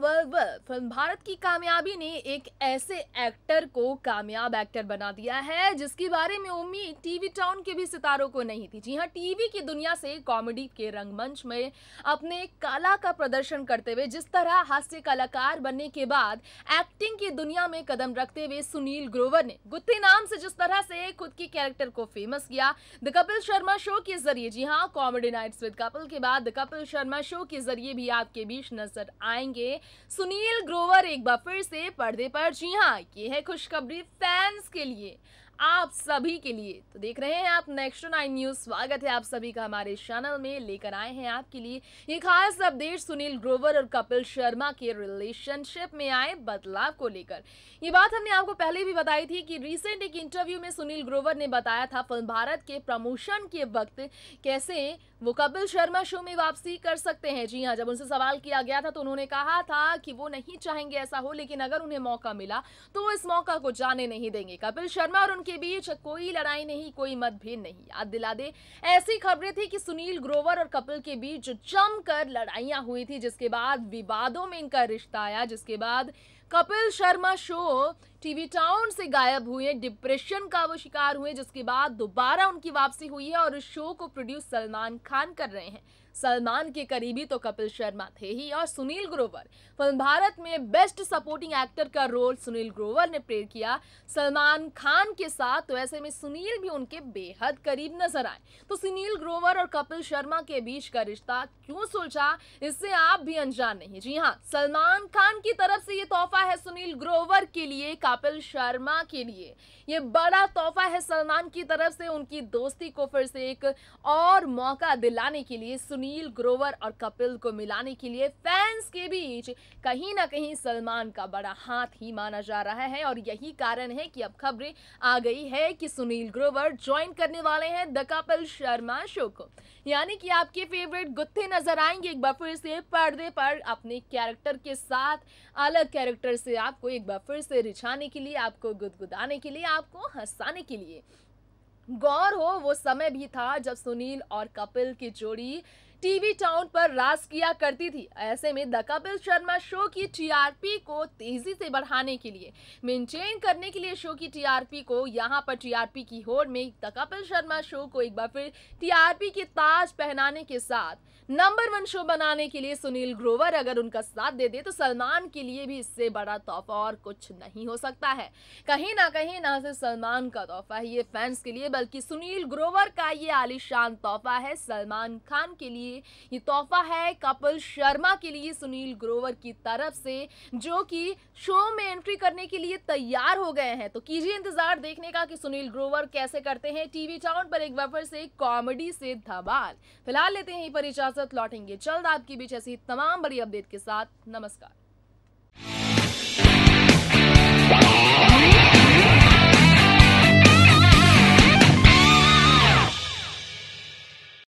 वर्वल film Bharat की कामयाबी ने एक ऐसे एक्टर को कामयाब एक्टर बना दिया है जिसके बारे में उम्मीद टीवी टाउन के भी सितारों को नहीं थी जी हाँ टीवी की दुनिया से कॉमेडी के रंगमंच में अपने कला का प्रदर्शन करते हुए जिस तरह हास्य कलाकार बनने के बाद एक्टिंग की दुनिया में कदम रखते हुए सुनील ग्रोवर ने गुत्ते नाम से जिस तरह से खुद के कैरेक्टर को फेमस किया द कपिल शर्मा शो के जरिए जी हाँ कॉमेडी नाइट्स विद कपिल के बाद द कपिल शर्मा शो के जरिए भी आपके बीच नजर आएंगे सुनील ग्रोवर एक बार फिर से पर्दे पर जी हाँ ये है खुशखबरी फैंस के लिए आप सभी के लिए तो देख रहे हैं आप नेक्स्ट नाइन न्यूज स्वागत है आप सभी का हमारे चैनल में लेकर आए हैं आपके लिए ये खास अपडेट सुनील ग्रोवर और कपिल शर्मा के रिलेशनशिप में आए बदलाव को लेकर ये बात हमने आपको पहले भी बताई थी कि रिसेंट एक इंटरव्यू में सुनील ग्रोवर ने बताया था फिल्म भारत के प्रमोशन के वक्त कैसे वो कपिल शर्मा शो में वापसी कर सकते हैं जी हाँ जब उनसे सवाल किया गया था तो उन्होंने कहा था कि वो नहीं चाहेंगे ऐसा हो लेकिन अगर उन्हें मौका मिला तो वो इस मौका को जाने नहीं देंगे कपिल शर्मा और उनके के बीच कोई लड़ाई नहीं कोई मतभेद नहीं याद दिला दे ऐसी खबरें थी कि सुनील ग्रोवर और कपिल के बीच जमकर लड़ाइयां हुई थी जिसके बाद विवादों में इनका रिश्ता आया जिसके बाद Kapil Sharma show TV town से गायब हुए डिप्रेशन का वो शिकार हुए जिसके बाद दोबारा उनकी वापसी हुई है और इस शो को प्रोड्यूस सलमान खान कर रहे हैं सलमान के करीबी तो कपिल शर्मा थे ही और सुनील ग्रोवर फिल्म भारत में बेस्ट सपोर्टिंग एक्टर का रोल सुनील ग्रोवर ने प्ले किया सलमान खान के साथ तो ऐसे में सुनील भी उनके बेहद करीब नजर आए तो सुनील ग्रोवर और कपिल शर्मा के बीच का रिश्ता क्यों सुलझा इससे आप भी अनजान नहीं जी हाँ सलमान खान की तरफ से ये तोहफा है सुनील ग्रोवर के लिए कपिल शर्मा के लिए ये बड़ा तोहफा है सलमान की तरफ से उनकी दोस्ती को फिर से एक और मौका दिलाने के लिए सुनील ग्रोवर और कपिल को मिलाने के लिए फैंस के बीच कहीं ना कहीं सलमान का बड़ा हाथ ही माना जा रहा है और यही कारण है कि अब खबरें आ गई है कि सुनील ग्रोवर ज्वाइन करने वाले हैं द कपिल शर्मा शो को यानी कि आपके फेवरेट गुत्थे नजर आएंगे एक बार फिर से पर्दे पर अपने कैरेक्टर के साथ अलग कैरेक्टर से आपको एक बार फिर से रिछाने मुस्कुराने के लिए आपको गुदगुदाने के लिए आपको हंसाने के लिए गौर हो वो समय भी था जब सुनील और कपिल की जोड़ी टीवी टाउन पर राज किया करती थी ऐसे में द कपिल शर्मा शो की टीआरपी को तेजी से बढ़ाने के लिए मेंटेन करने के लिए शो की टीआरपी को यहाँ पर टीआरपी की होड़ में द कपिल शर्मा शो को एक बार फिर टीआरपी के ताज पहनाने के साथ नंबर वन शो बनाने के लिए सुनील ग्रोवर अगर उनका साथ दे दे तो सलमान के लिए भी इससे बड़ा तोहफा और कुछ नहीं हो सकता है कहीं ना कहीं ना सिर्फ सलमान का तोहफा है ये फैंस के लिए बल्कि सुनील ग्रोवर का ये आलिशान तोहफा है सलमान खान के लिए लिए ये तोहफा है कपिल शर्मा के लिए सुनील ग्रोवर की तरफ से जो कि शो में एंट्री करने के लिए तैयार हो गए हैं तो कीजिए इंतजार देखने का कि सुनील ग्रोवर कैसे करते हैं टीवी टाउन पर एक बार फिर से कॉमेडी से धबाल फिलहाल लेते हैं यहीं पर इजाजत लौटेंगे जल्द आपके बीच ऐसी तमाम बड़ी अपडेट के साथ नमस्कार